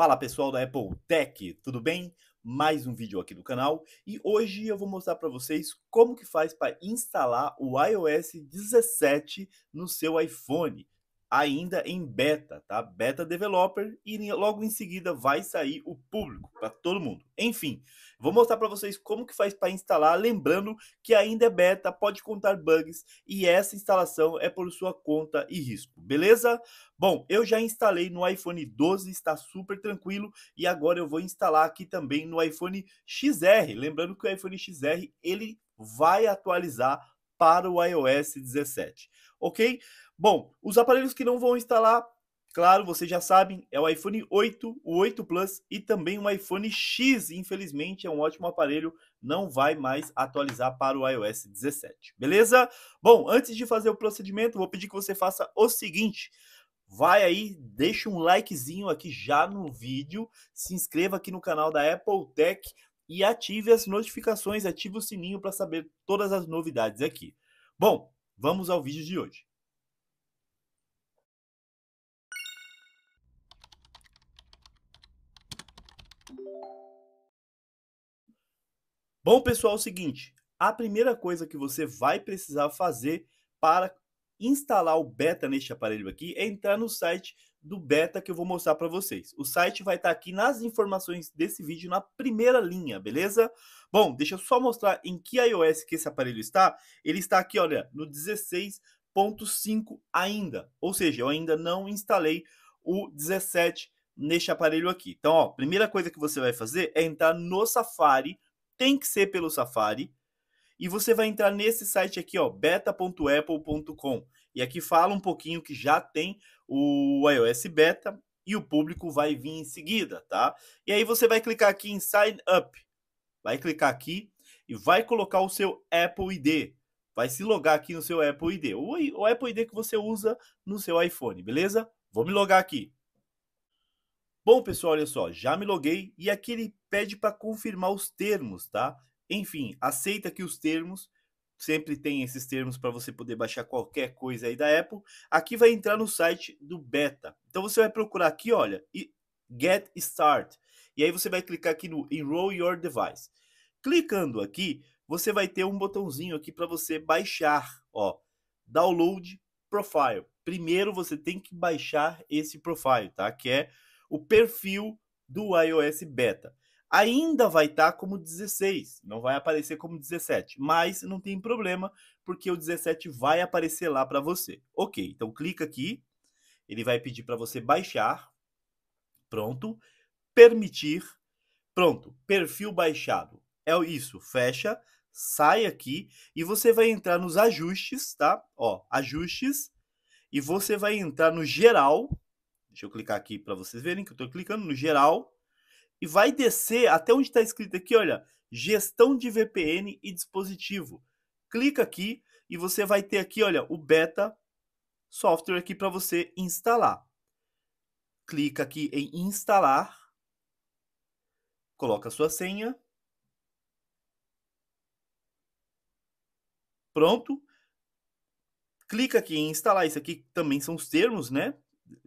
Fala pessoal da Apple Tech, tudo bem? Mais um vídeo aqui do canal e hoje eu vou mostrar para vocês como que faz para instalar o iOS 17 no seu iPhone ainda em beta, tá? Beta developer e logo em seguida vai sair o público para todo mundo. Enfim, vou mostrar para vocês como que faz para instalar, lembrando que ainda é beta, pode contar bugs e essa instalação é por sua conta e risco, beleza? Bom, eu já instalei no iPhone 12, está super tranquilo e agora eu vou instalar aqui também no iPhone XR, lembrando que o iPhone XR ele vai atualizar para o iOS 17, ok? Bom, os aparelhos que não vão instalar, claro, vocês já sabem, é o iPhone 8, o 8 Plus e também o iPhone X. Infelizmente, é um ótimo aparelho, não vai mais atualizar para o iOS 17, beleza? Bom, antes de fazer o procedimento, vou pedir que você faça o seguinte. Vai aí, deixa um likezinho aqui já no vídeo, se inscreva aqui no canal da Apple Tech e ative as notificações, ative o sininho para saber todas as novidades aqui. Bom, vamos ao vídeo de hoje. Bom, pessoal, é o seguinte: a primeira coisa que você vai precisar fazer para instalar o beta neste aparelho aqui é entrar no site do beta que eu vou mostrar para vocês. O site vai estar tá aqui nas informações desse vídeo na primeira linha, beleza? Bom, deixa eu só mostrar em que iOS que esse aparelho está. Ele está aqui, olha, no 16.5 ainda, ou seja, eu ainda não instalei o 17 neste aparelho aqui. Então, ó, primeira coisa que você vai fazer é entrar no Safari, tem que ser pelo Safari, e você vai entrar nesse site aqui, ó, beta.apple.com. E aqui fala um pouquinho que já tem o iOS beta e o público vai vir em seguida, tá? E aí você vai clicar aqui em sign up. Vai clicar aqui e vai colocar o seu Apple ID. Vai se logar aqui no seu Apple ID, o Apple ID que você usa no seu iPhone, beleza? Vou me logar aqui. Bom, pessoal, olha só, já me loguei e aqui ele pede para confirmar os termos, tá? Enfim, aceita que os termos sempre tem esses termos para você poder baixar qualquer coisa aí da Apple. Aqui vai entrar no site do beta. Então você vai procurar aqui, olha, e Get Start. E aí você vai clicar aqui no Enroll Your Device. Clicando aqui, você vai ter um botãozinho aqui para você baixar, ó, Download Profile. Primeiro você tem que baixar esse profile, tá? Que é o perfil do iOS Beta. Ainda vai estar tá como 16, não vai aparecer como 17, mas não tem problema, porque o 17 vai aparecer lá para você. Ok, então clica aqui, ele vai pedir para você baixar, pronto, permitir, pronto, perfil baixado. É isso, fecha, sai aqui e você vai entrar nos ajustes, tá? Ó, ajustes e você vai entrar no geral Deixa eu clicar aqui para vocês verem que eu estou clicando no geral e vai descer até onde está escrito aqui, olha, gestão de VPN e dispositivo. Clica aqui e você vai ter aqui, olha, o beta software aqui para você instalar. Clica aqui em instalar, coloca a sua senha. Pronto. Clica aqui em instalar. Isso aqui também são os termos, né?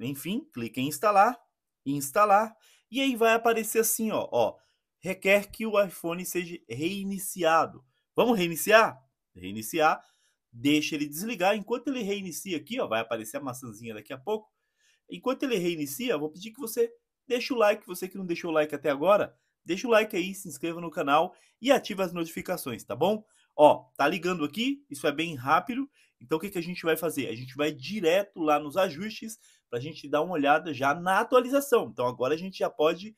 enfim, clica em instalar, instalar, e aí vai aparecer assim, ó, ó, requer que o iPhone seja reiniciado. Vamos reiniciar? Reiniciar, deixa ele desligar, enquanto ele reinicia aqui, ó, vai aparecer a maçãzinha daqui a pouco. Enquanto ele reinicia, vou pedir que você deixe o like, você que não deixou o like até agora, deixa o like aí, se inscreva no canal e ative as notificações, tá bom? Ó, tá ligando aqui, isso é bem rápido. Então o que, que a gente vai fazer? A gente vai direto lá nos ajustes, para a gente dar uma olhada já na atualização. Então agora a gente já pode,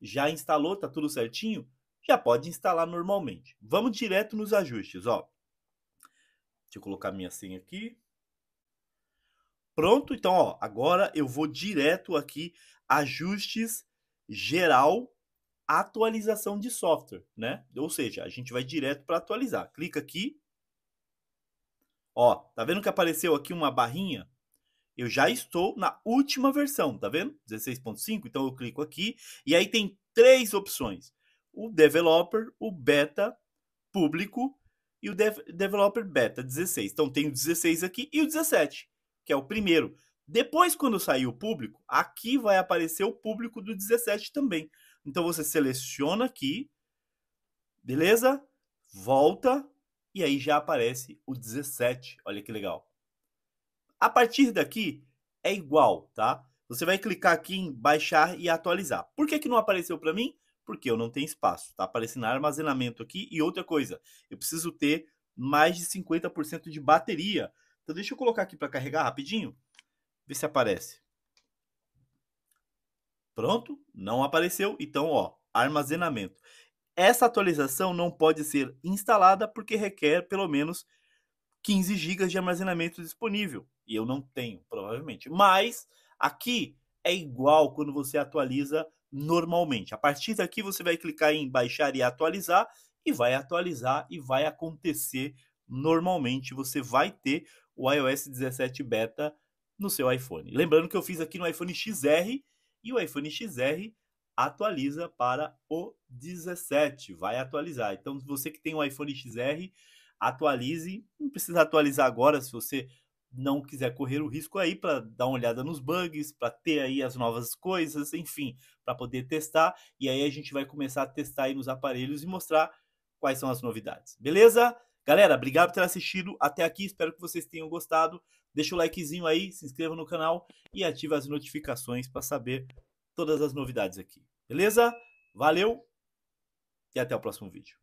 já instalou, tá tudo certinho, já pode instalar normalmente. Vamos direto nos ajustes, ó. Deixa eu colocar minha senha aqui. Pronto, então, ó, agora eu vou direto aqui, ajustes geral, atualização de software, né? Ou seja, a gente vai direto para atualizar. Clica aqui. Ó, tá vendo que apareceu aqui uma barrinha? Eu já estou na última versão, tá vendo? 16.5. Então eu clico aqui e aí tem três opções: o developer, o beta público e o dev developer beta 16. Então tem o 16 aqui e o 17, que é o primeiro. Depois, quando sair o público, aqui vai aparecer o público do 17 também. Então você seleciona aqui, beleza? Volta e aí já aparece o 17. Olha que legal. A partir daqui é igual, tá? Você vai clicar aqui em baixar e atualizar. Por que, que não apareceu para mim? Porque eu não tenho espaço. Tá aparecendo armazenamento aqui. E outra coisa, eu preciso ter mais de 50% de bateria. Então deixa eu colocar aqui para carregar rapidinho. Ver se aparece. Pronto, não apareceu. Então, ó, armazenamento. Essa atualização não pode ser instalada porque requer pelo menos 15 GB de armazenamento disponível. E eu não tenho, provavelmente. Mas aqui é igual quando você atualiza normalmente. A partir daqui você vai clicar em baixar e atualizar e vai atualizar e vai acontecer normalmente. Você vai ter o iOS 17 beta no seu iPhone. Lembrando que eu fiz aqui no iPhone XR e o iPhone XR atualiza para o 17, vai atualizar. Então, você que tem o um iPhone XR, atualize. Não precisa atualizar agora se você não quiser correr o risco aí para dar uma olhada nos bugs, para ter aí as novas coisas, enfim, para poder testar. E aí a gente vai começar a testar aí nos aparelhos e mostrar quais são as novidades. Beleza? Galera, obrigado por ter assistido até aqui. Espero que vocês tenham gostado. Deixa o likezinho aí, se inscreva no canal e ative as notificações para saber todas as novidades aqui. Beleza? Valeu e até o próximo vídeo.